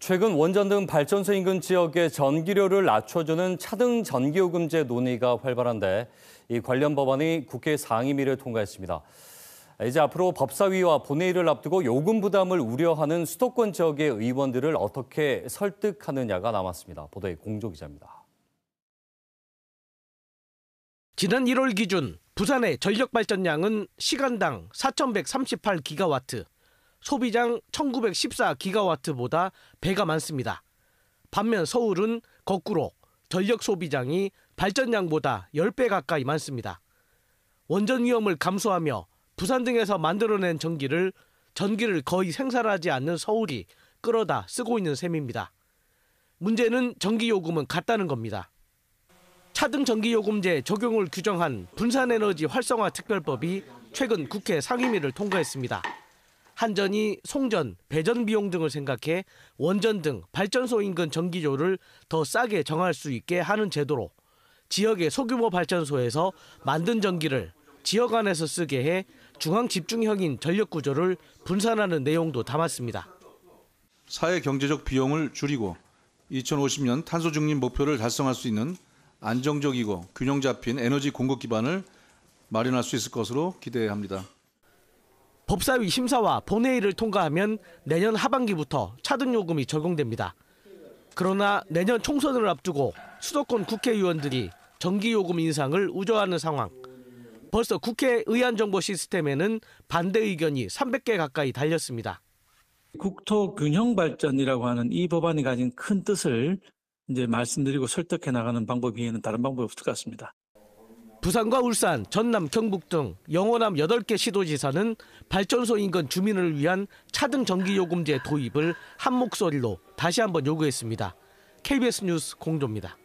최근 원전 등 발전소 인근 지역의 전기료를 낮춰주는 차등 전기요금제 논의가 활발한데 이 관련 법안이 국회 상임위를 통과했습니다. 이제 앞으로 법사위와 본회의를 앞두고 요금 부담을 우려하는 수도권 지역의 의원들을 어떻게 설득하느냐가 남았습니다. 보도에 공조 기자입니다. 지난 1월 기준 부산의 전력 발전량은 시간당 4,138기가와트, 소비장1914 기가와트보다 배가 많습니다. 반면 서울은 거꾸로 전력 소비장이 발전량보다 10배 가까이 많습니다. 원전 위험을 감수하며 부산 등에서 만들어낸 전기를 전기를 거의 생산하지 않는 서울이 끌어다 쓰고 있는 셈입니다. 문제는 전기 요금은 같다는 겁니다. 차등 전기 요금제 적용을 규정한 분산에너지 활성화 특별법이 최근 국회 상임위를 통과했습니다. 한전이 송전, 배전 비용 등을 생각해 원전 등 발전소 인근 전기료를 더 싸게 정할 수 있게 하는 제도로 지역의 소규모 발전소에서 만든 전기를 지역 안에서 쓰게 해 중앙 집중형인 전력 구조를 분산하는 내용도 담았습니다. 사회 경제적 비용을 줄이고 2050년 탄소 중립 목표를 달성할 수 있는 안정적이고 균형 잡힌 에너지 공급 기반을 마련할 수 있을 것으로 기대합니다. 법사위 심사와 본회의를 통과하면 내년 하반기부터 차등요금이 적용됩니다. 그러나 내년 총선을 앞두고 수도권 국회의원들이 전기요금 인상을 우려하는 상황. 벌써 국회 의안정보 시스템에는 반대 의견이 300개 가까이 달렸습니다. 국토 균형 발전이라고 하는 이 법안이 가진 큰 뜻을 이제 말씀드리고 설득해 나가는 방법 외에는 다른 방법이 없을 것 같습니다. 부산과 울산, 전남, 경북 등 영호남 8개 시도지사는 발전소 인근 주민을 위한 차등 전기요금제 도입을 한 목소리로 다시 한번 요구했습니다. KBS 뉴스 공조입니다.